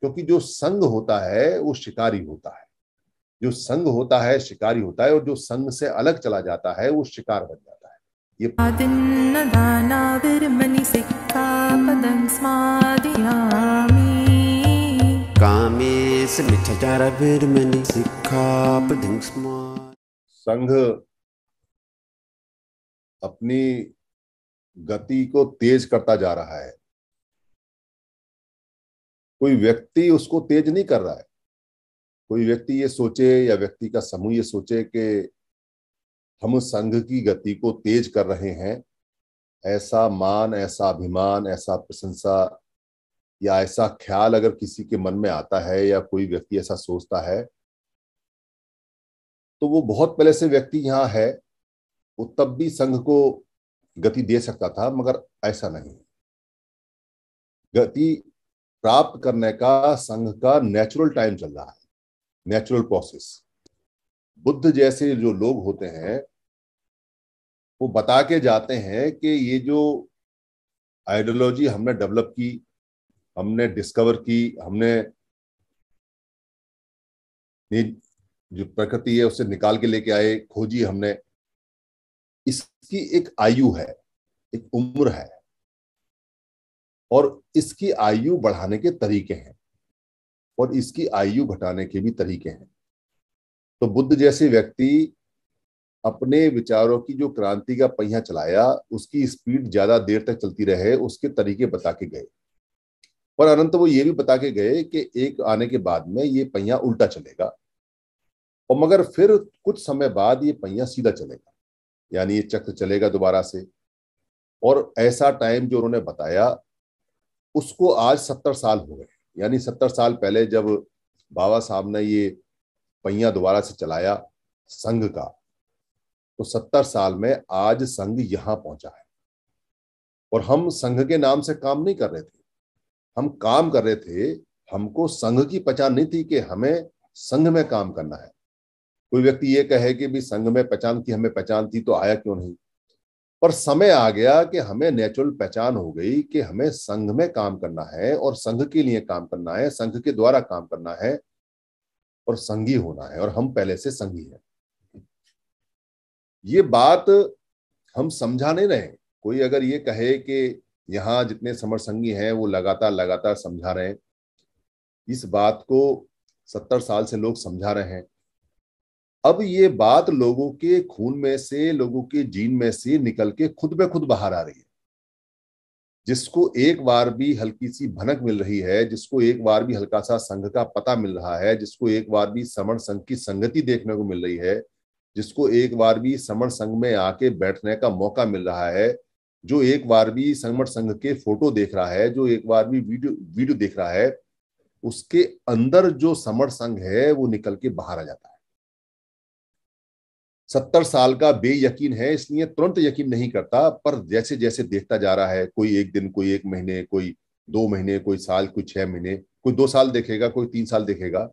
क्योंकि जो संग होता है वो शिकारी होता है जो संग होता है शिकारी होता है और जो संग से अलग चला जाता है वो शिकार बन जाता है ये संघ अपनी गति को तेज करता जा रहा है कोई व्यक्ति उसको तेज नहीं कर रहा है कोई व्यक्ति ये सोचे या व्यक्ति का समूह ये सोचे कि हम संघ की गति को तेज कर रहे हैं ऐसा मान ऐसा अभिमान ऐसा प्रशंसा या ऐसा ख्याल अगर किसी के मन में आता है या कोई व्यक्ति ऐसा सोचता है तो वो बहुत पहले से व्यक्ति यहाँ है वो तब भी संघ को गति दे सकता था मगर ऐसा नहीं गति प्राप्त करने का संघ का नेचुरल टाइम चल रहा है नेचुरल प्रोसेस बुद्ध जैसे जो लोग होते हैं वो बता के जाते हैं कि ये जो आइडियोलॉजी हमने डेवलप की हमने डिस्कवर की हमने जो प्रकृति है उसे निकाल के लेके आए खोजी हमने इसकी एक आयु है एक उम्र है और इसकी आयु बढ़ाने के तरीके हैं और इसकी आयु घटाने के भी तरीके हैं तो बुद्ध जैसे व्यक्ति अपने विचारों की जो क्रांति का पहिया चलाया उसकी स्पीड ज्यादा देर तक चलती रहे उसके तरीके बता के गए पर अनंत वो ये भी बता के गए कि एक आने के बाद में ये पहिया उल्टा चलेगा और मगर फिर कुछ समय बाद ये पहिया सीधा चलेगा यानी ये चक्र चलेगा दोबारा से और ऐसा टाइम जो उन्होंने बताया उसको आज सत्तर साल हो गए यानी सत्तर साल पहले जब बाबा साहब ने ये पहिया दोबारा से चलाया संघ का तो सत्तर साल में आज संघ यहां पहुंचा है और हम संघ के नाम से काम नहीं कर रहे थे हम काम कर रहे थे हमको संघ की पहचान नहीं थी कि हमें संघ में काम करना है कोई व्यक्ति ये कहे कि भी संघ में पहचान की हमें पहचान थी तो आया क्यों नहीं पर समय आ गया कि हमें नेचुरल पहचान हो गई कि हमें संघ में काम करना है और संघ के लिए काम करना है संघ के द्वारा काम करना है और संघी होना है और हम पहले से संघी हैं ये बात हम समझा नहीं रहे कोई अगर ये कहे कि यहां जितने समर संघी हैं वो लगातार लगातार समझा रहे हैं इस बात को सत्तर साल से लोग समझा रहे हैं अब ये बात लोगों के खून में से लोगों के जीन में से निकल के खुद में खुद बाहर आ रही है जिसको एक बार भी हल्की सी भनक मिल रही है जिसको एक बार भी हल्का सा संघ का पता मिल रहा है जिसको एक बार भी समण संघ की संगति देखने को मिल रही है जिसको एक बार भी समण संघ में आके बैठने का मौका मिल रहा है जो एक बार भी संगमठ संघ के फोटो देख रहा है जो एक बार भी वीडियो वीडियो देख रहा है उसके अंदर जो समर संघ है वो निकल के बाहर आ जाता है सत्तर साल का बेयकीन है इसलिए तुरंत यकीन नहीं करता पर जैसे जैसे देखता जा रहा है कोई एक दिन कोई एक महीने कोई दो महीने कोई साल कोई छह महीने कोई दो साल देखेगा कोई तीन साल देखेगा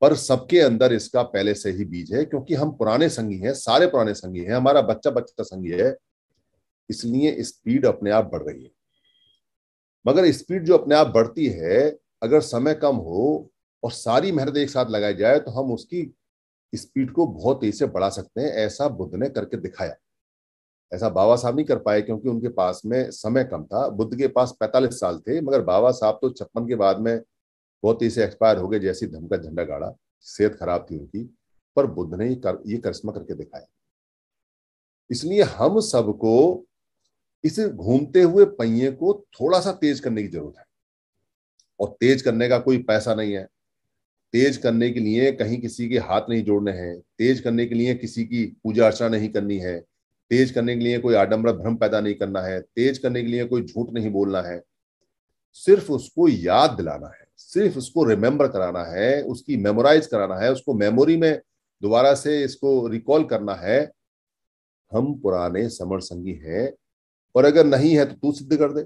पर सबके अंदर इसका पहले से ही बीज है क्योंकि हम पुराने संगी हैं सारे पुराने संगी हैं हमारा बच्चा बच्चा संगी है इसलिए स्पीड अपने आप बढ़ रही है मगर स्पीड जो अपने आप बढ़ती है अगर समय कम हो और सारी मेहनत एक साथ लगाई जाए तो हम उसकी स्पीड को बहुत तेज से बढ़ा सकते हैं ऐसा बुद्ध ने करके दिखाया ऐसा बाबा साहब नहीं कर पाए क्योंकि उनके पास में समय कम था बुद्ध के पास 45 साल थे मगर बाबा साहब तो छप्पन के बाद में बहुत तेज से एक्सपायर हो गए जैसे धम का झंडा गाड़ा सेहत खराब थी उनकी पर बुद्ध ने ये कर, ये करिश्मा करके दिखाया इसलिए हम सबको इस घूमते हुए पहिए को थोड़ा सा तेज करने की जरूरत है और तेज करने का कोई पैसा नहीं है तेज करने के लिए कहीं किसी के हाथ नहीं जोड़ने हैं तेज करने के लिए किसी की पूजा अर्चना नहीं करनी है तेज करने के लिए कोई आडम्बर भ्रम पैदा नहीं करना है तेज करने के लिए कोई झूठ नहीं बोलना है सिर्फ उसको याद दिलाना है सिर्फ उसको रिमेम्बर कराना है उसकी मेमोराइज कराना है उसको मेमोरी में दोबारा से इसको रिकॉल करना है हम पुराने समर संगी हैं और अगर नहीं है तो तू सिद्ध कर दे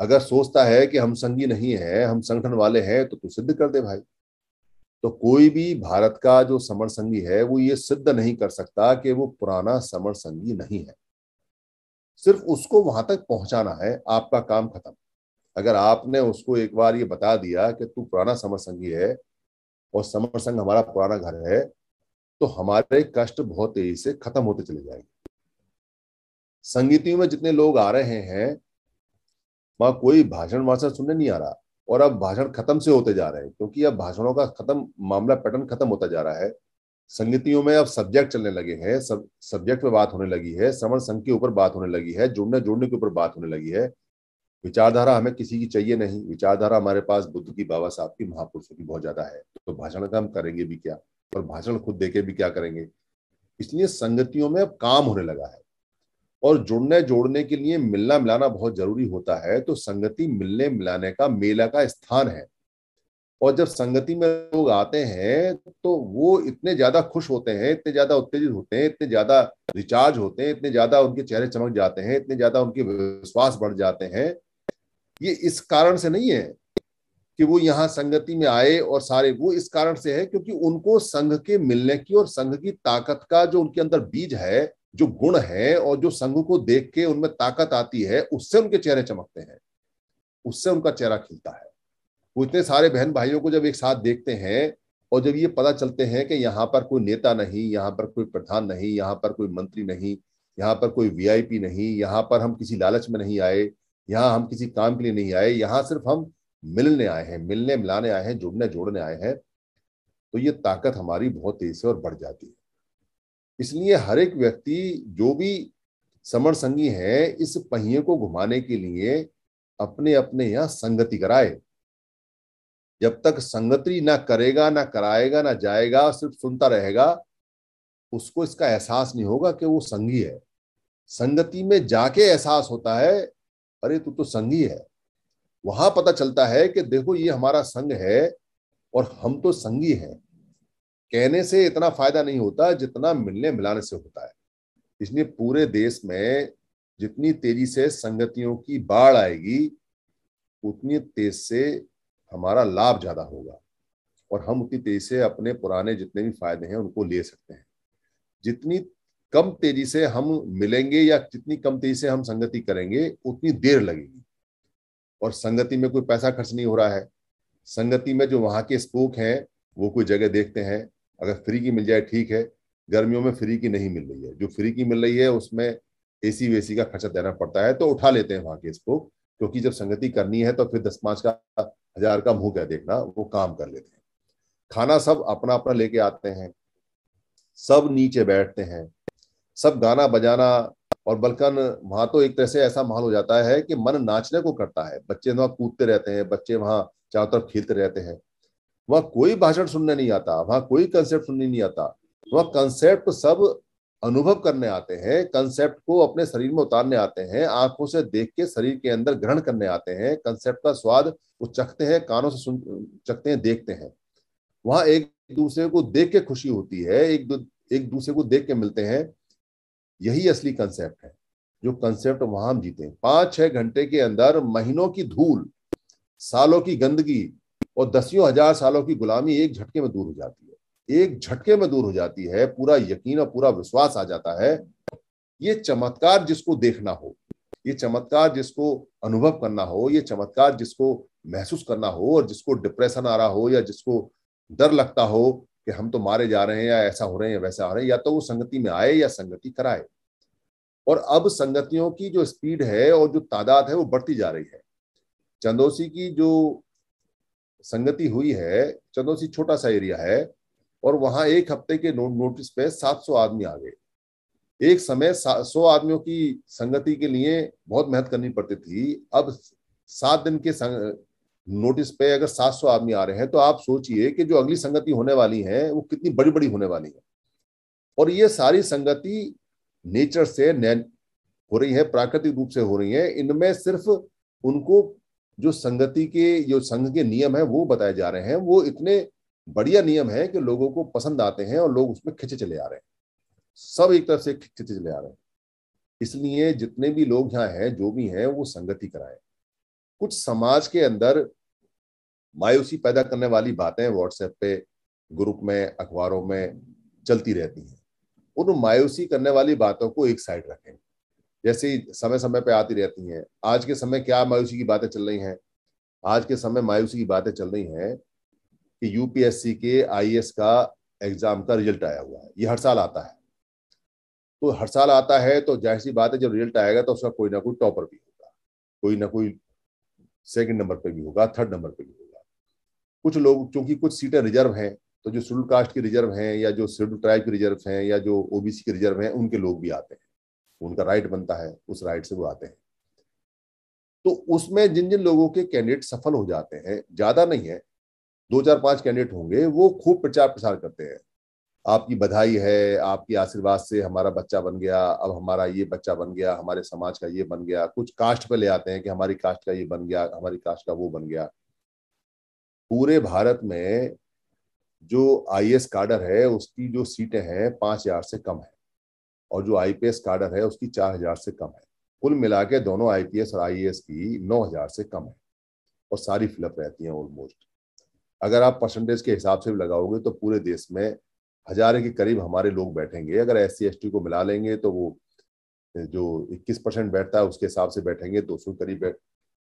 अगर सोचता है कि हम संगी नहीं है हम संगठन वाले हैं तो तू सिद्ध कर दे भाई तो कोई भी भारत का जो समर संगी है वो ये सिद्ध नहीं कर सकता कि वो पुराना समर संगी नहीं है सिर्फ उसको वहां तक पहुंचाना है आपका काम खत्म अगर आपने उसको एक बार ये बता दिया कि तू पुराना समर संगी है और समर संघ हमारा पुराना घर है तो हमारे कष्ट बहुत तेजी से खत्म होते चले जाएंगे संगीतियों में जितने लोग आ रहे हैं वहां कोई भाषण वाषण सुनने नहीं आ रहा और अब भाषण खत्म से होते जा रहे हैं क्योंकि अब भाषणों का खत्म मामला पैटर्न खत्म होता जा रहा है संगतियों में अब सब्जेक्ट चलने लगे हैं सब सब्जेक्ट पे बात होने लगी है श्रवण संघ के ऊपर बात होने लगी है जुड़ने जुड़ने के ऊपर बात होने लगी है विचारधारा हमें किसी की चाहिए नहीं विचारधारा हमारे पास बुद्ध की बाबा साहब की महापुरुषों की बहुत ज्यादा है तो भाषण का हम करेंगे भी क्या और भाषण खुद देके भी क्या करेंगे इसलिए संगतियों में अब काम होने लगा है और जुड़ने जोड़ने के लिए मिलना मिलाना बहुत जरूरी होता है तो संगति मिलने मिलाने का मेला का स्थान है और जब संगति में लोग आते हैं तो वो इतने ज्यादा खुश होते हैं इतने ज्यादा उत्तेजित होते हैं इतने ज्यादा रिचार्ज होते हैं इतने ज्यादा उनके चेहरे चमक जाते हैं इतने ज्यादा उनके विश्वास बढ़ जाते हैं ये इस कारण से नहीं है कि वो यहाँ संगति में आए और सारे वो इस कारण से है क्योंकि उनको संघ के मिलने की और संघ की ताकत का जो उनके अंदर बीज है जो गुण हैं और जो संघ को देख के उनमें ताकत आती है उससे उनके चेहरे चमकते हैं उससे उनका चेहरा खिलता है वो इतने सारे बहन भाइयों को जब एक साथ देखते हैं और जब ये पता चलते हैं कि यहाँ पर कोई नेता नहीं यहाँ पर कोई प्रधान नहीं यहाँ पर कोई मंत्री नहीं यहाँ पर कोई वीआईपी नहीं यहाँ पर हम किसी लालच में नहीं आए यहाँ हम किसी काम के लिए नहीं आए यहाँ सिर्फ हम मिलने आए हैं मिलने मिलाने आए हैं जुड़ने जोड़ने आए हैं तो ये ताकत हमारी बहुत तेज से और बढ़ जाती है इसलिए हर एक व्यक्ति जो भी समर संगी है इस पहिए को घुमाने के लिए अपने अपने यहां संगति कराए जब तक संगति ना करेगा ना कराएगा ना जाएगा सिर्फ सुनता रहेगा उसको इसका एहसास नहीं होगा कि वो संगी है संगति में जाके एहसास होता है अरे तू तो संगी है वहां पता चलता है कि देखो ये हमारा संग है और हम तो संगी हैं कहने से इतना फायदा नहीं होता जितना मिलने मिलाने से होता है इसलिए पूरे देश में जितनी तेजी से संगतियों की बाढ़ आएगी उतनी तेज से हमारा लाभ ज्यादा होगा और हम उतनी तेजी से अपने पुराने जितने भी फायदे हैं उनको ले सकते हैं जितनी कम तेजी से हम मिलेंगे या जितनी कम तेजी से हम संगति करेंगे उतनी देर लगेगी और संगति में कोई पैसा खर्च नहीं हो रहा है संगति में जो वहां के स्पोक हैं वो कोई जगह देखते हैं अगर फ्री की मिल जाए ठीक है गर्मियों में फ्री की नहीं मिल रही है जो फ्री की मिल रही है उसमें एसी वेसी का खर्चा देना पड़ता है तो उठा लेते हैं वहां के इसको क्योंकि जब संगति करनी है तो फिर दस पांच का हजार का मुंह क्या देखना वो काम कर लेते हैं खाना सब अपना अपना लेके आते हैं सब नीचे बैठते हैं सब गाना बजाना और बल्कन वहां तो एक तरह से ऐसा माहौल हो जाता है कि मन नाचने को करता है बच्चे वहां कूदते रहते हैं बच्चे वहां चारों तरफ खेलते रहते हैं वहां कोई भाषण सुनने नहीं आता वहां कोई कंसेप्ट सुनने नहीं आता वह कंसेप्ट सब अनुभव करने आते हैं कंसेप्ट को अपने शरीर में उतारने आते हैं आंखों से देख के शरीर के अंदर ग्रहण करने आते हैं कंसेप्ट का स्वाद वो चखते हैं कानों से सुन चखते हैं देखते हैं वहां एक दूसरे को देख के खुशी होती है एक एक दूसरे को देख के मिलते हैं यही असली कंसेप्ट है जो कंसेप्ट वहां हम जीते हैं पांच छह घंटे के अंदर महीनों की धूल सालों की गंदगी और दसियों हजार सालों की गुलामी एक झटके में दूर हो जाती है एक झटके में दूर हो जाती है पूरा यकीन और पूरा विश्वास आ जाता है ये चमत्कार जिसको देखना हो ये चमत्कार जिसको अनुभव करना हो ये चमत्कार जिसको महसूस करना हो और जिसको डिप्रेशन आ रहा हो या जिसको डर लगता हो कि हम तो मारे जा रहे हैं या ऐसा हो रहे हैं या वैसा हो रहे हैं या तो वो संगति में आए या संगति कराए और अब संगतियों की जो स्पीड है और जो तादाद है वो बढ़ती जा रही है चंदोसी की जो संगति हुई है चंदौसी छोटा सा एरिया है और वहां एक हफ्ते के नो, नोटिस पे 700 आदमी आ गए एक समय 100 आदमियों की संगति के लिए बहुत मेहनत करनी पड़ती थी अब सात दिन के संग, नोटिस पे अगर 700 आदमी आ रहे हैं तो आप सोचिए कि जो अगली संगति होने वाली है वो कितनी बड़ी बड़ी होने वाली है और ये सारी संगति नेचर से हो रही है प्राकृतिक रूप से हो रही है इनमें सिर्फ उनको जो संगति के जो संघ के नियम है वो बताए जा रहे हैं वो इतने बढ़िया नियम है कि लोगों को पसंद आते हैं और लोग उसमें खिंचे चले आ रहे हैं सब एक तरफ से खिंचे चले आ रहे हैं इसलिए जितने भी लोग यहाँ हैं जो भी हैं वो संगति कराएं कुछ समाज के अंदर मायूसी पैदा करने वाली बातें व्हाट्सएप पे ग्रुप में अखबारों में चलती रहती हैं उन मायूसी करने वाली बातों को एक साइड रखें जैसे समय समय पर आती रहती हैं आज के समय क्या मायूसी की बातें चल रही हैं आज के समय मायूसी की बातें चल रही हैं कि यूपीएससी के आई का एग्जाम का रिजल्ट आया हुआ है ये हर साल आता है तो हर साल आता है तो जाहिर सी बात है जब रिजल्ट आएगा तो उसका कोई ना कोई टॉपर भी होगा कोई ना कोई सेकंड नंबर पे भी होगा थर्ड नंबर पे भी होगा कुछ लोग चूंकि कुछ सीटें रिजर्व हैं तो जो शेड्यूल कास्ट की रिजर्व हैं या जो शेड्यूल ट्राइब की रिजर्व हैं या जो ओबीसी के रिजर्व हैं उनके लोग भी आते हैं उनका राइट बनता है उस राइट से वो आते हैं तो उसमें जिन जिन लोगों के कैंडिडेट सफल हो जाते हैं ज्यादा नहीं है दो चार पांच कैंडिडेट होंगे वो खूब प्रचार प्रसार करते हैं आपकी बधाई है आपके आशीर्वाद से हमारा बच्चा बन गया अब हमारा ये बच्चा बन गया हमारे समाज का ये बन गया कुछ कास्ट पे ले आते हैं कि हमारी कास्ट का ये बन गया हमारी कास्ट का वो बन गया पूरे भारत में जो आई एस है उसकी जो सीटें हैं पांच हजार से कम है और जो आईपीएस कार्डर है उसकी चार हजार से कम है कुल मिला के दोनों आईपीएस और आईएएस की नौ हजार से कम है और सारी फिलअप रहती हैं ऑलमोस्ट अगर आप परसेंटेज के हिसाब से भी लगाओगे तो पूरे देश में हजारे के करीब हमारे लोग बैठेंगे अगर एस सी को मिला लेंगे तो वो जो इक्कीस परसेंट बैठता है उसके हिसाब से बैठेंगे दो सौ करीब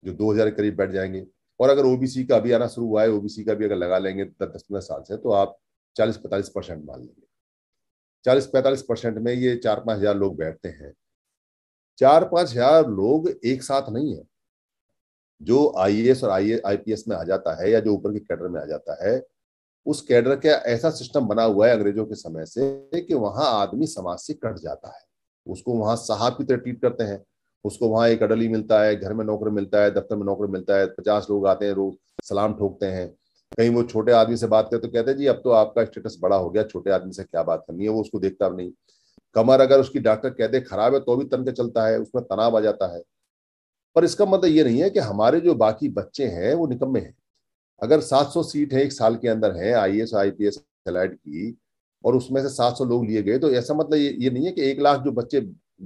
जो दो के करीब बैठ जाएंगे और अगर ओबीसी का अभी आना शुरू हुआ है ओबीसी का भी अगर लगा लेंगे तो दस पंद्रह साल से तो आप चालीस पैंतालीस परसेंट मान लेंगे चालीस पैंतालीस परसेंट में ये चार पाँच हजार लोग बैठते हैं चार पाँच हजार लोग एक साथ नहीं है जो आई और आई आईपीएस में आ जाता है या जो ऊपर के कैडर में आ जाता है उस कैडर का ऐसा सिस्टम बना हुआ है अंग्रेजों के समय से कि वहां आदमी समाज से कट जाता है उसको वहां साहब की तरह ट्रीट करते हैं उसको वहां एक अडली मिलता है घर में नौकरी मिलता है दफ्तर में नौकरी मिलता है पचास लोग आते हैं रोज सलाम ठोकते हैं कहीं वो छोटे आदमी से बात करे तो कहते हैं जी अब तो आपका स्टेटस बड़ा हो गया छोटे आदमी से क्या बात करनी है वो उसको देखता नहीं कमर अगर उसकी डॉक्टर कह दे खराब है तो भी तन के चलता है उसमें तनाव आ जाता है पर इसका मतलब ये नहीं है कि हमारे जो बाकी बच्चे हैं वो निकम्मे हैं अगर 700 सीट है एक साल के अंदर है I S I P S की और उसमें से 700 लोग लिए गए तो ऐसा मतलब ये, ये नहीं है कि एक लाख जो बच्चे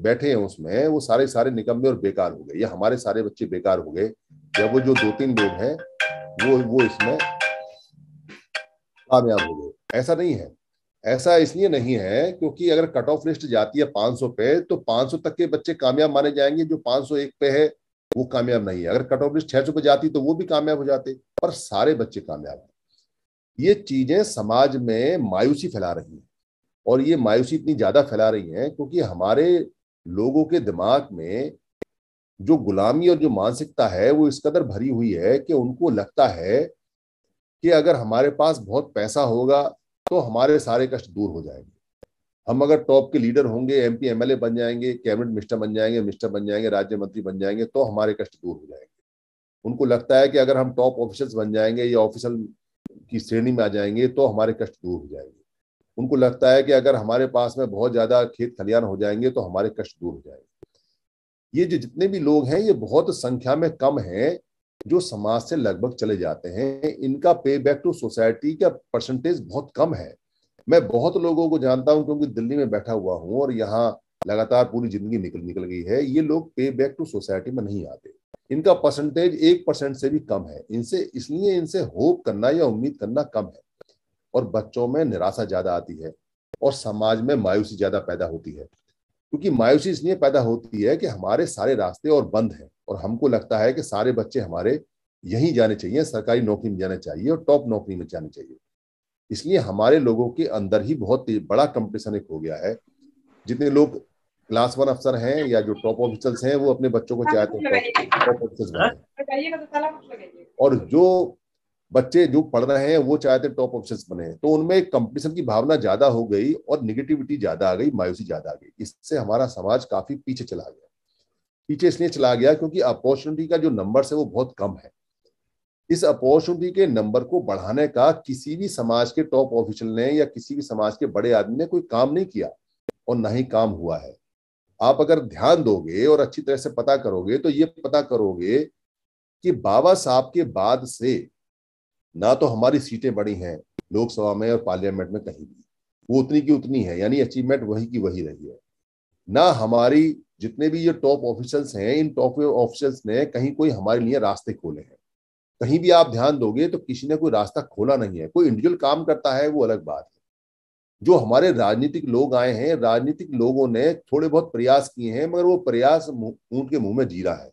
बैठे हैं उसमें वो सारे सारे निकम्मे और बेकार हो गए या हमारे सारे बच्चे बेकार हो गए या वो जो दो तीन लोग हैं वो वो इसमें कामयाब हो गए ऐसा नहीं है ऐसा इसलिए नहीं है क्योंकि अगर कट ऑफ लिस्ट जाती है 500 पे तो 500 तक के बच्चे कामयाब माने जाएंगे जो 501 पे है वो कामयाब नहीं है अगर कट ऑफ लिस्ट 600 पे जाती तो वो भी कामयाब हो जाते पर सारे बच्चे कामयाब हैं ये चीजें समाज में मायूसी फैला रही हैं और ये मायूसी इतनी ज्यादा फैला रही है क्योंकि हमारे लोगों के दिमाग में जो गुलामी और जो मानसिकता है वो इस कदर भरी हुई है कि उनको लगता है कि अगर हमारे पास बहुत पैसा होगा तो हमारे सारे कष्ट दूर हो जाएंगे हम अगर टॉप के लीडर होंगे एम पी एमएलए बन जाएंगे कैबिनेट मिनिस्टर बन जाएंगे मिनिस्टर बन जाएंगे राज्य मंत्री बन जाएंगे तो हमारे कष्ट दूर हो जाएंगे उनको लगता है कि अगर हम टॉप ऑफिसर्स बन जाएंगे या ऑफिसर की श्रेणी में आ जाएंगे तो हमारे कष्ट दूर हो जाएंगे उनको लगता है कि अगर हमारे पास में बहुत ज्यादा खेत खलियान हो जाएंगे तो हमारे कष्ट दूर हो जाएंगे ये जो जितने भी लोग हैं ये बहुत संख्या में कम हैं जो समाज से लगभग चले जाते हैं इनका पे बैक टू सोसाइटी का परसेंटेज बहुत कम है मैं बहुत लोगों को जानता हूं क्योंकि दिल्ली में बैठा हुआ हूं और यहाँ लगातार पूरी जिंदगी निकल निकल गई है ये लोग पे बैक टू सोसाइटी में नहीं आते इनका परसेंटेज एक परसेंट से भी कम है इनसे इसलिए इनसे होप करना या उम्मीद करना कम है और बच्चों में निराशा ज्यादा आती है और समाज में मायूसी ज्यादा पैदा होती है क्योंकि मायूसी इसलिए पैदा होती है कि हमारे सारे रास्ते और बंद हैं और हमको लगता है कि सारे बच्चे हमारे यहीं जाने चाहिए सरकारी नौकरी में जाने चाहिए और टॉप नौकरी में जाने चाहिए इसलिए हमारे लोगों के अंदर ही बहुत बड़ा कंपटीशन एक हो गया है जितने लोग क्लास वन अफसर हैं या जो टॉप ऑफिसर्स हैं वो अपने बच्चों को चाहते हैं टॉप ऑफिसर्स बनाए और जो बच्चे जो पढ़ रहे हैं वो चाहते हैं टॉप ऑफिसर्स बने तो उनमें कंपटीशन की भावना ज्यादा हो गई और निगेटिविटी ज्यादा आ गई मायूसी ज्यादा आ गई इससे हमारा समाज काफी पीछे चला गया पीछे इसलिए चला गया क्योंकि अपॉर्चुनिटी का जो नंबर है वो बहुत कम है इस अपॉर्चुनिटी के नंबर को बढ़ाने का किसी भी समाज के टॉप ऑफिशियल ने या किसी भी समाज के बड़े आदमी ने कोई काम नहीं किया और ना ही काम हुआ है आप अगर ध्यान दोगे और अच्छी तरह से पता करोगे तो ये पता करोगे कि बाबा साहब के बाद से ना तो हमारी सीटें बढ़ी हैं लोकसभा में और पार्लियामेंट में कहीं भी वो उतनी की उतनी है यानी अचीवमेंट वही की वही रही है ना हमारी जितने भी ये टॉप ऑफिसर्स हैं इन टॉप ऑफिसर्स ने कहीं कोई हमारे लिए रास्ते खोले हैं कहीं भी आप ध्यान दोगे तो किसी ने कोई रास्ता खोला नहीं है कोई इंडिविजुअल काम करता है वो अलग बात है जो हमारे राजनीतिक लोग आए हैं राजनीतिक लोगों ने थोड़े बहुत प्रयास किए हैं मगर वो प्रयास ऊंट के मुंह में जीरा है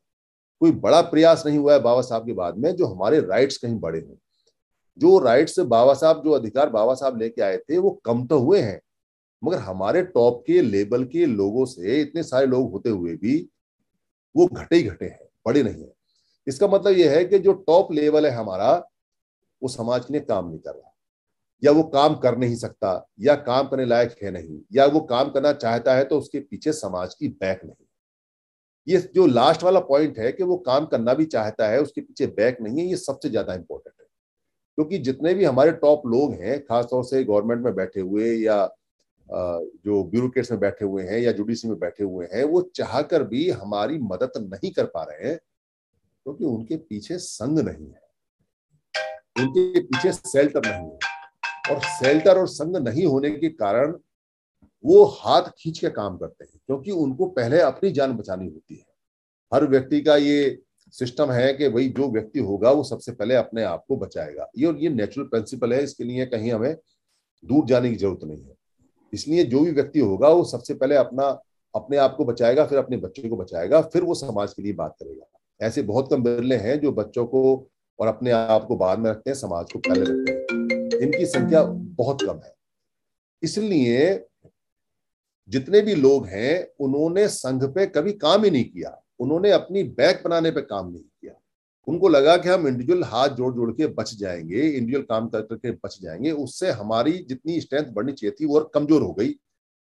कोई बड़ा प्रयास नहीं हुआ है बाबा साहब के बाद में जो हमारे राइट्स कहीं बड़े हों जो राइट्स बाबा साहब जो अधिकार बाबा साहब लेके आए थे वो कम तो हुए हैं मगर हमारे टॉप के लेवल के लोगों से इतने सारे लोग होते हुए भी वो घटे ही घटे हैं बड़े नहीं है इसका मतलब यह है कि जो टॉप लेवल है हमारा वो समाज के लिए काम नहीं कर रहा या वो काम कर नहीं सकता या काम करने लायक है नहीं या वो काम करना चाहता है तो उसके पीछे समाज की बैक नहीं ये जो लास्ट वाला पॉइंट है कि वो काम करना भी चाहता है उसके पीछे बैक नहीं है ये सबसे ज्यादा इंपॉर्टेंट है क्योंकि जितने भी हमारे टॉप लोग हैं खासतौर से गवर्नमेंट में बैठे हुए या जो ब्यूरोक्रेट्स में बैठे हुए हैं या जुडिशरी में बैठे हुए हैं वो चाहकर भी हमारी मदद नहीं कर पा रहे हैं क्योंकि तो उनके पीछे संघ नहीं है उनके पीछे सेल्टर नहीं है और सेल्टर और संग नहीं होने के कारण वो हाथ खींच के काम करते हैं क्योंकि उनको पहले अपनी जान बचानी होती है हर व्यक्ति का ये सिस्टम है कि भाई जो व्यक्ति होगा वो सबसे पहले अपने आप को बचाएगा ये और ये नेचुरल प्रिंसिपल है इसके लिए कहीं हमें दूर जाने की जरूरत नहीं है इसलिए जो भी व्यक्ति होगा वो सबसे पहले अपना अपने आप को बचाएगा फिर अपने बच्चे को बचाएगा फिर वो समाज के लिए बात करेगा ऐसे बहुत कम बिरले हैं जो बच्चों को और अपने आप को बाद में रखते हैं समाज को पहले रखते हैं इनकी संख्या बहुत कम है इसलिए जितने भी लोग हैं उन्होंने संघ पे कभी काम ही नहीं किया उन्होंने अपनी बैग बनाने पे काम नहीं उनको लगा कि हम इंडिविजुअल हाथ जोड़ जोड़ के बच जाएंगे इंडिविजुअल काम कर करके बच जाएंगे उससे हमारी जितनी स्ट्रेंथ बढ़नी चाहिए थी वो कमजोर हो गई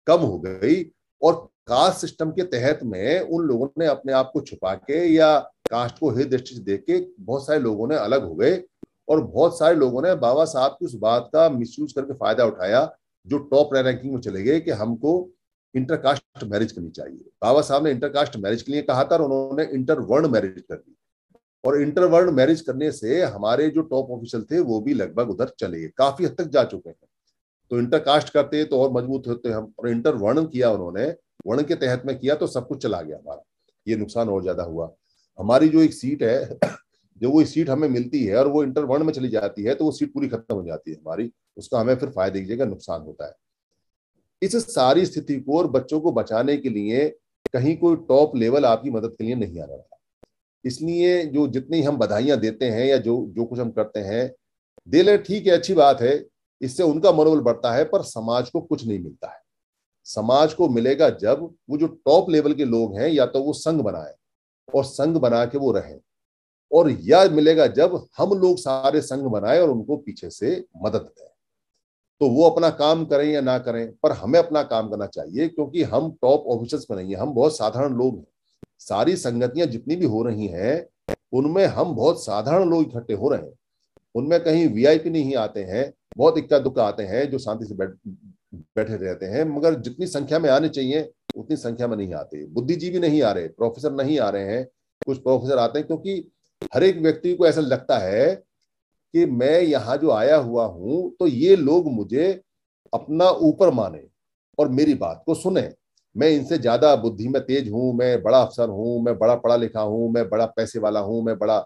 कम हो गई और कास्ट सिस्टम के तहत में उन लोगों ने अपने आप को छुपा के या कास्ट को हित दृष्टि से देख के बहुत सारे लोगों ने अलग हो गए और बहुत सारे लोगों ने बाबा साहब की उस बात का मिस करके फायदा उठाया जो टॉप रैंकिंग में चले गए कि हमको इंटरकास्ट मैरिज करनी चाहिए बाबा साहब ने इंटरकास्ट मैरिज के लिए कहा था और उन्होंने इंटर वर्ल्ड मैरिज कर दी और इंटरवर्ल्ड मैरिज करने से हमारे जो टॉप ऑफिशियल थे वो भी लगभग उधर चले काफी हद तक जा चुके हैं तो इंटरकास्ट करते तो और मजबूत होते हम और इंटरवर्ण किया उन्होंने वर्ण के तहत में किया तो सब कुछ चला गया हमारा ये नुकसान और ज्यादा हुआ हमारी जो एक सीट है जो वो सीट हमें मिलती है और वो इंटरवर्ण में चली जाती है तो वो सीट पूरी खत्म हो जाती है हमारी उसका हमें फिर फायदे की जगह नुकसान होता है इस सारी स्थिति को और बच्चों को बचाने के लिए कहीं कोई टॉप लेवल आपकी मदद के लिए नहीं आ रहा इसलिए जो जितनी हम बधाइयां देते हैं या जो जो कुछ हम करते हैं दे ले ठीक है अच्छी बात है इससे उनका मनोबल बढ़ता है पर समाज को कुछ नहीं मिलता है समाज को मिलेगा जब वो जो टॉप लेवल के लोग हैं या तो वो संघ बनाए और संघ बना के वो रहें और या मिलेगा जब हम लोग सारे संघ बनाए और उनको पीछे से मदद दें तो वो अपना काम करें या ना करें पर हमें अपना काम करना चाहिए क्योंकि हम टॉप ऑफिसर्स में नहीं है हम बहुत साधारण लोग हैं सारी संगतियां जितनी भी हो रही हैं उनमें हम बहुत साधारण लोग इकट्ठे हो रहे हैं उनमें कहीं वीआईपी नहीं आते हैं बहुत इक्का दुक्का आते हैं जो शांति से बैठ बैठे रहते हैं मगर जितनी संख्या में आने चाहिए उतनी संख्या में नहीं आते बुद्धिजीवी नहीं आ रहे प्रोफेसर नहीं आ रहे हैं कुछ प्रोफेसर आते हैं क्योंकि हर एक व्यक्ति को ऐसा लगता है कि मैं यहाँ जो आया हुआ हूं तो ये लोग मुझे अपना ऊपर माने और मेरी बात को सुने मैं इनसे ज्यादा बुद्धि में तेज हूँ मैं बड़ा अफसर हूं मैं बड़ा पढ़ा लिखा हूँ मैं बड़ा पैसे वाला हूँ मैं बड़ा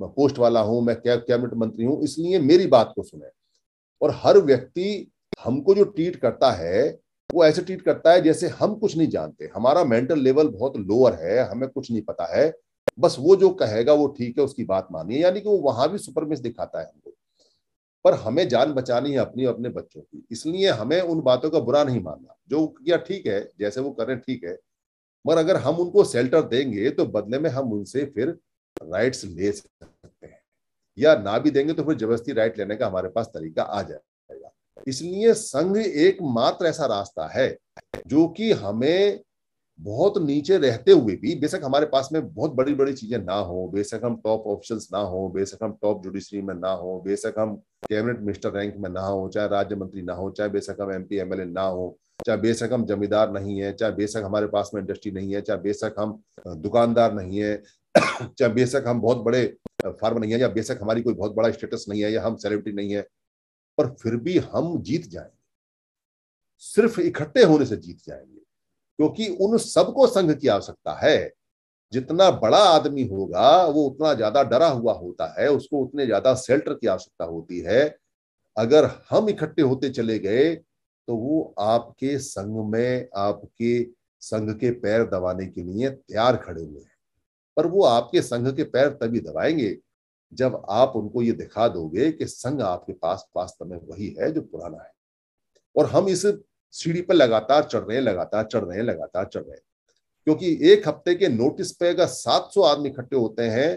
पोस्ट वाला हूँ मैं क्या कैबिनेट मंत्री हूँ इसलिए मेरी बात को सुने और हर व्यक्ति हमको जो ट्रीट करता है वो ऐसे ट्रीट करता है जैसे हम कुछ नहीं जानते हमारा मेंटल लेवल बहुत लोअर है हमें कुछ नहीं पता है बस वो जो कहेगा वो ठीक है उसकी बात मानिए यानी कि वो वहां भी सुपरमिस दिखाता है हमको पर हमें जान बचानी है अपनी और अपने बच्चों की इसलिए हमें उन बातों का बुरा नहीं मानना जो किया ठीक है जैसे वो करें ठीक है मगर अगर हम उनको सेल्टर देंगे तो बदले में हम उनसे फिर राइट्स ले सकते हैं या ना भी देंगे तो फिर जबरदस्ती राइट लेने का हमारे पास तरीका आ जाएगा इसलिए संघ एकमात्र ऐसा रास्ता है जो कि हमें बहुत नीचे रहते हुए भी बेशक हमारे पास में बहुत बड़ी बड़ी चीजें ना हो बेशक हम टॉप ऑप्शन ना हो बेशक हम टॉप जुडिशरी में ना हो बेशक हम कैबिनेट मिनिस्टर रैंक में ना हो चाहे राज्य मंत्री ना हो चाहे बेशक हम एम पी ना हो चाहे बेशक हम जमींदार नहीं है चाहे बेशक हमारे पास में इंडस्ट्री नहीं है चाहे बेशक हम दुकानदार नहीं है चाहे बेशक हम बहुत बड़े फार्म नहीं है या बेशक हमारी कोई बहुत बड़ा स्टेटस नहीं है या हम सेलिब्रिटी नहीं है पर फिर भी हम जीत जाएंगे सिर्फ इकट्ठे होने से जीत जाएंगे क्योंकि उन सबको संघ की आवश्यकता है जितना बड़ा आदमी होगा वो उतना ज्यादा डरा हुआ होता है उसको उतने ज्यादा शेल्टर की आवश्यकता होती है अगर हम इकट्ठे होते चले गए तो वो आपके संघ में आपके संघ के पैर दबाने के लिए तैयार खड़े हुए हैं पर वो आपके संघ के पैर तभी दबाएंगे जब आप उनको ये दिखा दोगे कि संघ आपके पास वास्तव में वही है जो पुराना है और हम इस सीढ़ी पर लगातार चढ़ रहे हैं लगातार चढ़ रहे हैं लगातार चढ़ रहे हैं क्योंकि एक हफ्ते के नोटिस पे अगर 700 आदमी इकट्ठे होते हैं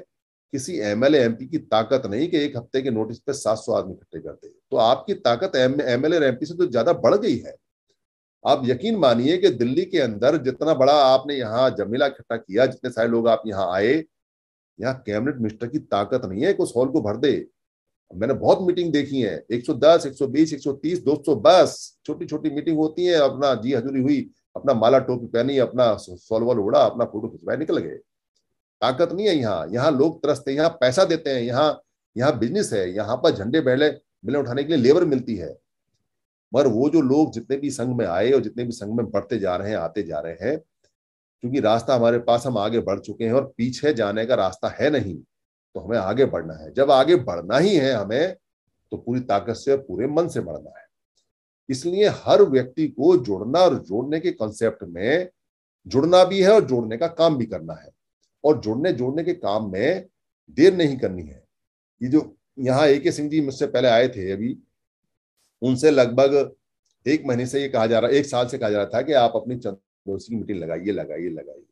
किसी एम एल एमपी की ताकत नहीं कि एक हफ्ते के नोटिस पे 700 आदमी इकट्ठे करते तो आपकी ताकत एम एल से तो ज्यादा बढ़ गई है आप यकीन मानिए कि दिल्ली के अंदर जितना बड़ा आपने यहाँ जमीला इकट्ठा किया जितने सारे लोग आप यहाँ आए यहाँ कैबिनेट मिनिस्टर की ताकत नहीं है कि उस हॉल को भर दे मैंने बहुत मीटिंग देखी है 110, 120, 130, बस छोटी छोटी मीटिंग होती है अपना जी हजूरी हुई अपना माला टोपी पहनी अपना सोलवल उड़ा अपना फोटो खिंचवाए निकल गए ताकत नहीं है यहाँ यहाँ लोग त्रस्त है यहाँ पैसा देते हैं यहाँ यहाँ बिजनेस है यहाँ पर झंडे बहले मिले उठाने के लिए लेबर मिलती है मगर वो जो लोग जितने भी संघ में आए और जितने भी संघ में बढ़ते जा रहे हैं आते जा रहे हैं क्योंकि रास्ता हमारे पास हम आगे बढ़ चुके हैं और पीछे जाने का रास्ता है नहीं तो हमें आगे बढ़ना है जब आगे बढ़ना ही है हमें तो पूरी ताकत से पूरे मन से बढ़ना है इसलिए हर व्यक्ति को जुड़ना और जोड़ने के कॉन्सेप्ट में जुड़ना भी है और जोड़ने का काम भी करना है और जुड़ने जोड़ने के काम में देर नहीं करनी है ये जो यहाँ ए के सिंह जी मुझसे पहले आए थे अभी उनसे लगभग एक महीने से ये कहा जा रहा एक साल से कहा जा रहा था कि आप अपनी चंद्रोसी की मीटिंग लगाइए लगाइए लगाइए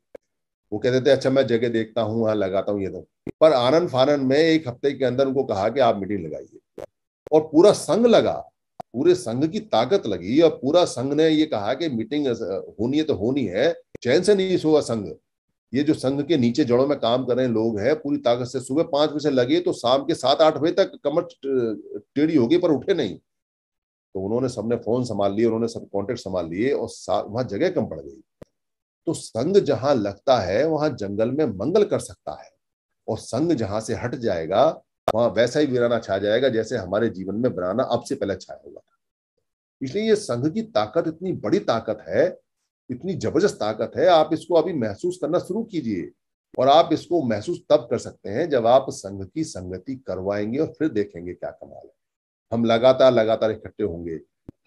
वो कहते थे अच्छा मैं जगह देखता हूँ वहां लगाता हूँ ये तो पर आनंद फानन में एक हफ्ते के अंदर उनको कहा कि आप मीटिंग लगाइए और पूरा संघ लगा पूरे संघ की ताकत लगी और पूरा संघ ने ये कहा कि मीटिंग होनी है तो होनी है चैन से नहीं सोगा संघ ये जो संघ के नीचे जड़ों में काम कर रहे लोग हैं पूरी ताकत से सुबह पांच बजे लगे तो शाम के सात आठ बजे तक कमर टेढ़ी होगी पर उठे नहीं तो उन्होंने सबने फोन संभाल लिए उन्होंने सब कॉन्टेक्ट संभाल लिए और वहां जगह कम पड़ गई तो संग जहां लगता है वहां जंगल में मंगल कर सकता है और संग जहां से हट जाएगा वहां वैसा ही वीराना छा जाएगा जैसे हमारे जीवन में बनाना अब से पहले छाया हुआ था इसलिए ये संघ की ताकत इतनी बड़ी ताकत है इतनी जबरदस्त ताकत है आप इसको अभी महसूस करना शुरू कीजिए और आप इसको महसूस तब कर सकते हैं जब आप संघ की संगति करवाएंगे और फिर देखेंगे क्या कमाल है हम लगातार लगातार इकट्ठे होंगे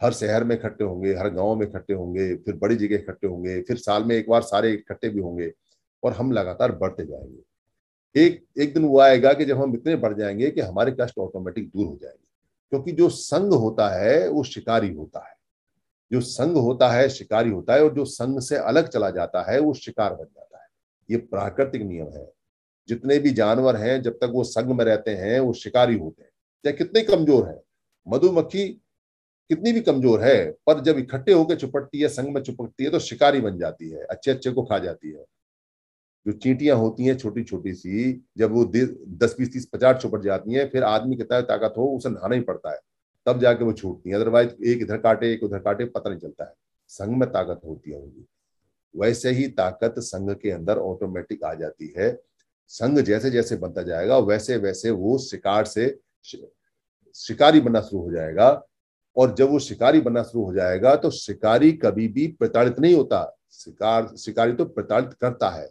हर शहर में इकट्ठे होंगे हर गांव में इकट्ठे होंगे फिर बड़ी जगह इकट्ठे होंगे फिर साल में एक बार सारे इकट्ठे भी होंगे और हम लगातार बढ़ते जाएंगे एक एक दिन वो आएगा कि जब हम इतने बढ़ जाएंगे कि हमारे कष्ट ऑटोमेटिक दूर हो जाएंगे क्योंकि जो संग होता है वो शिकारी होता है जो संग होता है शिकारी होता है और जो संग से अलग चला जाता है वो शिकार बन जाता है ये प्राकृतिक नियम है जितने भी जानवर हैं जब तक वो संग में रहते हैं वो शिकारी होते हैं चाहे कितने कमजोर है मधुमक्खी कितनी भी कमजोर है पर जब इकट्ठे होकर चुपटती है संग में चुपटती है तो शिकारी बन जाती है अच्छे अच्छे को खा जाती है जो चींटियां होती हैं छोटी छोटी सी जब वो दस बीस तीस पचास चुपट जाती हैं फिर आदमी कहता है ताकत हो उसे नहाना ही पड़ता है तब जाके वो छूटती है अदरवाइज एक इधर काटे एक उधर काटे पता नहीं चलता है संघ में ताकत होती है उनकी वैसे ही ताकत संघ के अंदर ऑटोमेटिक आ जाती है संघ जैसे जैसे बनता जाएगा वैसे वैसे वो शिकार से शिकारी बनना शुरू हो जाएगा और जब वो शिकारी बनना शुरू हो जाएगा तो शिकारी कभी भी प्रताड़ित नहीं होता शिकार शिकारी तो प्रताड़ित करता है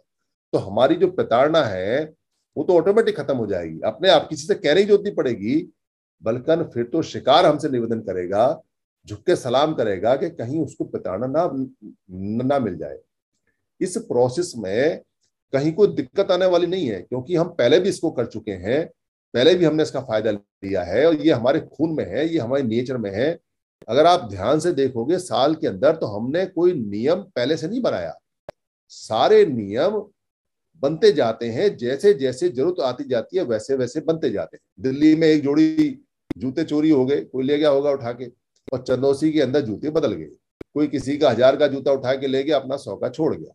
तो हमारी जो प्रताड़ना है वो तो ऑटोमेटिक खत्म हो जाएगी अपने आप किसी से कहने की जरूरत नहीं पड़ेगी बल्कि फिर तो शिकार हमसे निवेदन करेगा झुक के सलाम करेगा कि कहीं उसको प्रताड़ना ना ना मिल जाए इस प्रोसेस में कहीं कोई दिक्कत आने वाली नहीं है क्योंकि हम पहले भी इसको कर चुके हैं पहले भी हमने इसका फायदा लिया है और ये हमारे खून में है ये हमारे नेचर में है अगर आप ध्यान से देखोगे साल के अंदर तो हमने कोई नियम पहले से नहीं बनाया सारे नियम बनते जाते हैं जैसे जैसे जरूरत आती जाती है वैसे वैसे बनते जाते हैं दिल्ली में एक जोड़ी जूते चोरी हो गए कोई ले गया होगा उठा के और चंदौसी के अंदर जूते बदल गए कोई किसी का हजार का जूता उठा के ले गया अपना सौ का छोड़ गया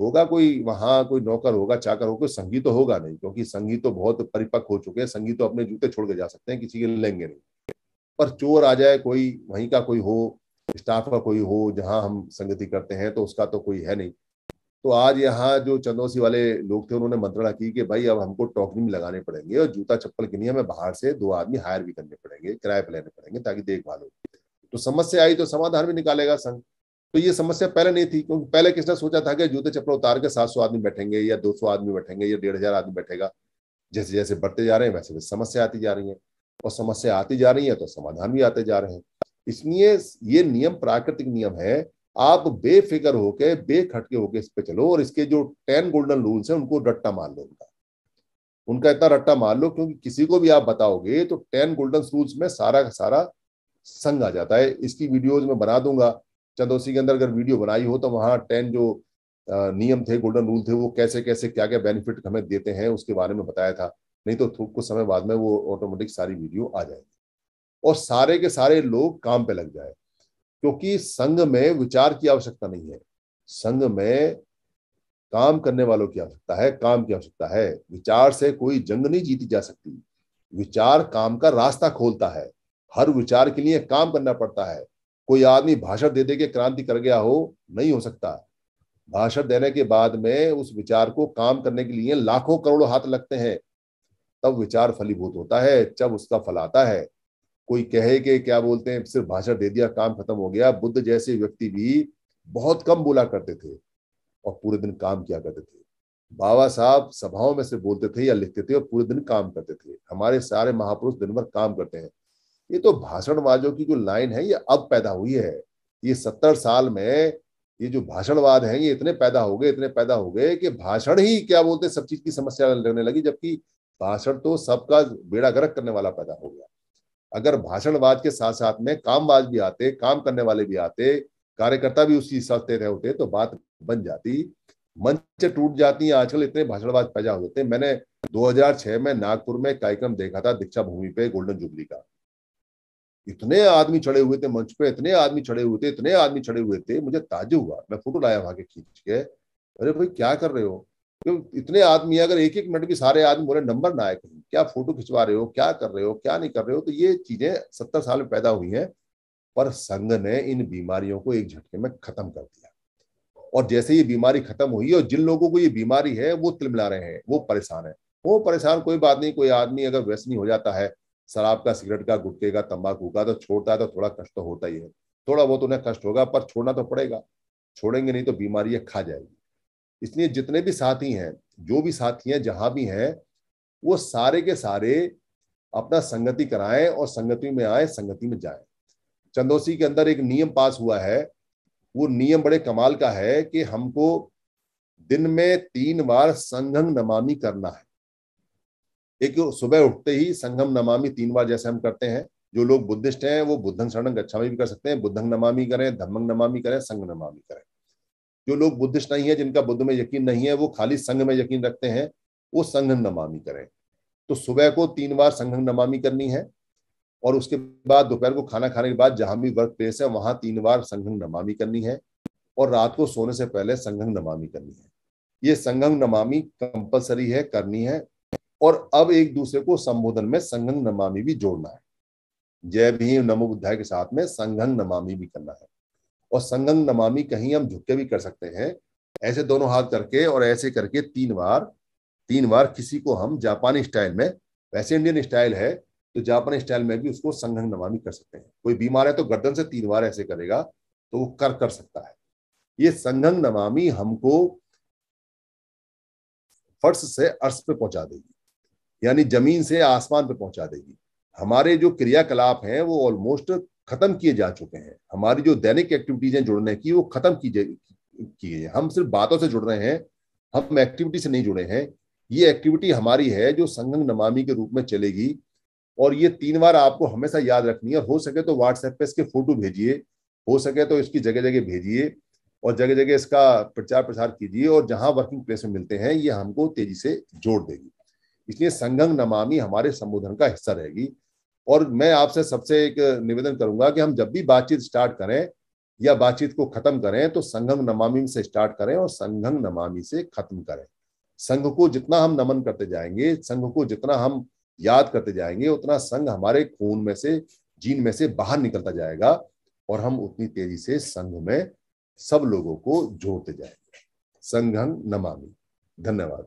होगा कोई वहां कोई नौकर होगा चाकर होगा संगीत तो होगा नहीं क्योंकि संगीत तो बहुत परिपक्व हो चुके हैं संगीत तो अपने जूते छोड़ के जा सकते हैं किसी के लेंगे नहीं पर चोर आ जाए कोई वहीं का कोई हो स्टाफ का कोई हो जहां हम संगति करते हैं तो उसका तो कोई है नहीं तो आज यहाँ जो चंदौसी वाले लोग थे उन्होंने मंत्रणा की कि भाई अब हमको टोकनी में लगाने पड़ेंगे और जूता चप्पल के लिए हमें बाहर से दो आदमी हायर भी करने पड़ेंगे किराए पर लेने पड़ेंगे ताकि देखभाल हो तो समस्या आई तो समाधान भी निकालेगा संघ तो ये समस्या पहले नहीं थी क्योंकि पहले किसने सोचा था कि जूते चप्पल उतार के सात सौ आदमी बैठेंगे या दो सौ आदमी बैठेंगे या डेढ़ हजार आदमी बैठेगा जैसे जैसे बढ़ते जा रहे हैं वैसे वैसे समस्या आती जा रही है और समस्या आती जा रही है तो समाधान भी आते जा रहे हैं इसलिए ये नियम प्राकृतिक नियम है आप बेफिक्र होके बेखटके होके इस पे चलो और इसके जो टेन गोल्डन रूल्स हैं उनको रट्टा मार लो उनका उनका इतना रट्टा मार लो क्योंकि किसी को भी आप बताओगे तो टेन गोल्डन रूल्स में सारा का सारा संग आ जाता है इसकी वीडियोज में बना दूंगा चंदोसी के अंदर अगर वीडियो बनाई हो तो वहाँ टेन जो नियम थे गोल्डन रूल थे वो कैसे कैसे क्या क्या बेनिफिट हमें देते हैं उसके बारे में बताया था नहीं तो कुछ समय बाद में वो ऑटोमेटिक सारी वीडियो आ जाएगी और सारे के सारे लोग काम पे लग जाए क्योंकि संघ में विचार की आवश्यकता नहीं है संघ में काम करने वालों की आवश्यकता है काम की आवश्यकता है विचार से कोई जंग नहीं जीती जा सकती विचार काम का रास्ता खोलता है हर विचार के लिए काम करना पड़ता है कोई आदमी भाषण दे दे के क्रांति कर गया हो नहीं हो सकता भाषण देने के बाद में उस विचार को काम करने के लिए लाखों करोड़ों हाथ लगते हैं तब विचार फलीभूत होता है जब उसका फल आता है कोई कहे के क्या बोलते हैं सिर्फ भाषण दे दिया काम खत्म हो गया बुद्ध जैसे व्यक्ति भी बहुत कम बोला करते थे और पूरे दिन काम किया करते थे बाबा साहब सभाओं में से बोलते थे या लिखते थे और पूरे दिन काम करते थे हमारे सारे महापुरुष दिन भर काम करते हैं ये तो भाषणबाजों की जो लाइन है ये अब पैदा हुई है ये सत्तर साल में ये जो भाषणवाद है ये इतने पैदा हो गए इतने पैदा हो गए कि भाषण ही क्या बोलते सब चीज की समस्या लगने लगी जबकि भाषण तो सबका बेड़ा गर्क करने वाला पैदा हो गया अगर भाषणवाद के साथ साथ में कामवाज भी आते काम करने वाले भी आते कार्यकर्ता भी उसी हिसाब से रहे होते तो बात बन जाती मंच टूट जाती है आजकल इतने भाषणवाद पैदा हो जाते हैं मैंने 2006 में नागपुर में कार्यक्रम देखा था दीक्षा भूमि पे गोल्डन जुबली का इतने आदमी चढ़े हुए थे मंच पे इतने आदमी चढ़े हुए थे इतने आदमी चढ़े हुए थे मुझे ताजु हुआ मैं फोटो लाया वहां के खींच के अरे भाई क्या कर रहे हो क्यों इतने आदमी अगर एक एक मिनट भी सारे आदमी बोले नंबर ना आए कहीं क्या फोटो खिंचवा रहे हो क्या कर रहे हो क्या नहीं कर रहे हो तो ये चीजें सत्तर साल में पैदा हुई हैं पर संघ ने इन बीमारियों को एक झटके में खत्म कर दिया और जैसे ये बीमारी खत्म हुई और जिन लोगों को ये बीमारी है वो तिलमिला रहे हैं वो परेशान है वो परेशान कोई बात नहीं कोई आदमी अगर व्यसनी हो जाता है शराब का सिगरेट का गुटके का तंबाकू का तो छोड़ता है तो थोड़ा कष्ट तो होता ही है थोड़ा बहुत उन्हें कष्ट होगा पर छोड़ना तो पड़ेगा छोड़ेंगे नहीं तो बीमारी खा जाएगी इसलिए जितने भी साथी हैं जो भी साथी हैं जहां भी हैं वो सारे के सारे अपना संगति कराएं और संगति में आए संगति में जाए चंदोसी के अंदर एक नियम पास हुआ है वो नियम बड़े कमाल का है कि हमको दिन में तीन बार संघन नमामी करना है एक सुबह उठते ही संगम नमामि तीन बार जैसे हम करते हैं जो लोग बुद्धिस्ट हैं वो बुद्धंग शरण गच्छामी भी कर सकते हैं बुद्धंग नमामि करें धम्मंग नमामि करें संघ नमामि करें जो लोग बुद्धिस्ट नहीं है जिनका बुद्ध में यकीन नहीं है वो खाली संघ में यकीन रखते हैं वो संघ नमामि करें तो सुबह को तीन बार संघ नमामि करनी है और उसके बाद दोपहर को खाना खाने के बाद जहां भी वर्क प्लेस है वहां तीन बार संघ नमामि करनी है और रात को सोने से पहले संघ नमामि करनी है ये संघ नमामि कंपलसरी है करनी है और अब एक दूसरे को संबोधन में संघन नमामि भी जोड़ना है जय भीम नमो बुद्धाय के साथ में संघन नमामि भी करना है और संघन नमामि कहीं हम झुक के भी कर सकते हैं ऐसे दोनों हाथ करके और ऐसे करके तीन बार तीन बार किसी को हम जापानी स्टाइल में वैसे इंडियन स्टाइल है तो जापानी स्टाइल में भी उसको संघन नमामि कर सकते हैं कोई बीमार है तो गर्दन से तीन बार ऐसे करेगा तो वो कर कर सकता है ये संघन नमामि हमको फर्श से अर्श पे पहुंचा देगी यानी जमीन से आसमान पर पहुंचा देगी हमारे जो क्रियाकलाप हैं वो ऑलमोस्ट खत्म किए जा चुके हैं हमारी जो दैनिक एक्टिविटीज हैं जुड़ने की वो खत्म की किए हम सिर्फ बातों से जुड़ रहे हैं हम एक्टिविटी से नहीं जुड़े हैं ये एक्टिविटी हमारी है जो संगम नमामी के रूप में चलेगी और ये तीन बार आपको हमेशा याद रखनी है और हो सके तो व्हाट्सएप पे इसके फोटो भेजिए हो सके तो इसकी जगह जगह भेजिए और जगह जगह इसका प्रचार प्रसार कीजिए और जहां वर्किंग प्लेस में मिलते हैं ये हमको तेजी से जोड़ देगी इसलिए संगम नमामि हमारे संबोधन का हिस्सा रहेगी और मैं आपसे सबसे एक निवेदन करूंगा कि हम जब भी बातचीत स्टार्ट करें या बातचीत को खत्म करें तो संघम नमामि से स्टार्ट करें और संघम नमामि से खत्म करें संघ को जितना हम नमन करते जाएंगे संघ को जितना हम याद करते जाएंगे उतना संघ हमारे खून में से जीन में से बाहर निकलता जाएगा और हम उतनी तेजी से संघ में सब लोगों को जोड़ते जाएंगे संघम नमामि धन्यवाद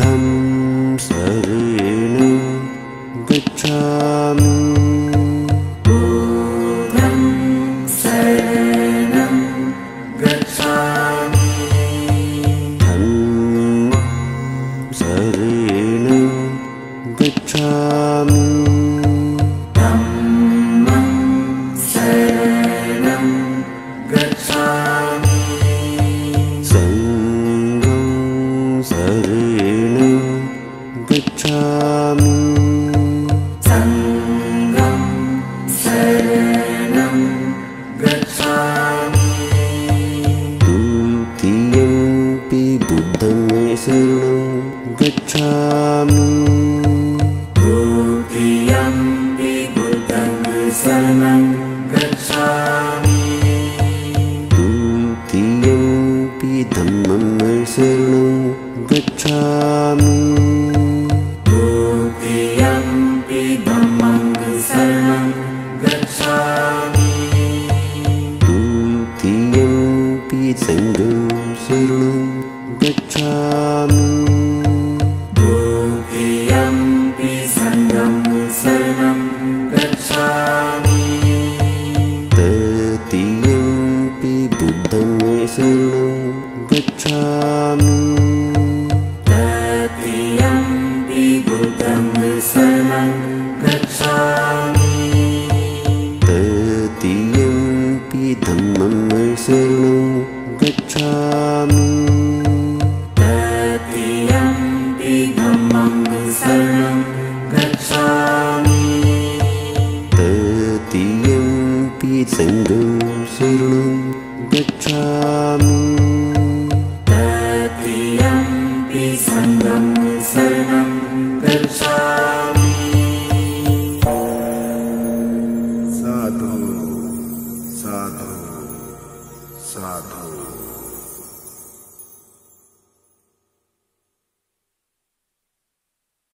रेण गच्छामि